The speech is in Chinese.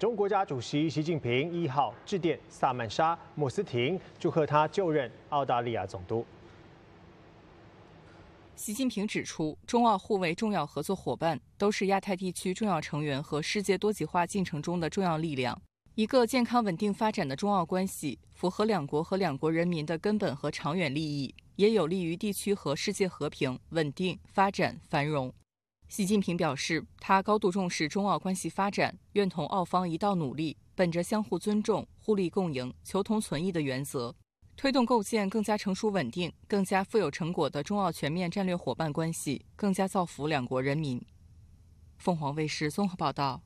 中国家主席习近平一号致电萨曼莎·莫斯廷，祝贺他就任澳大利亚总督。习近平指出，中澳互为重要合作伙伴，都是亚太地区重要成员和世界多极化进程中的重要力量。一个健康稳定发展的中澳关系，符合两国和两国人民的根本和长远利益，也有利于地区和世界和平、稳定、发展、繁荣。习近平表示，他高度重视中澳关系发展，愿同澳方一道努力，本着相互尊重、互利共赢、求同存异的原则，推动构建更加成熟稳定、更加富有成果的中澳全面战略伙伴关系，更加造福两国人民。凤凰卫视综合报道。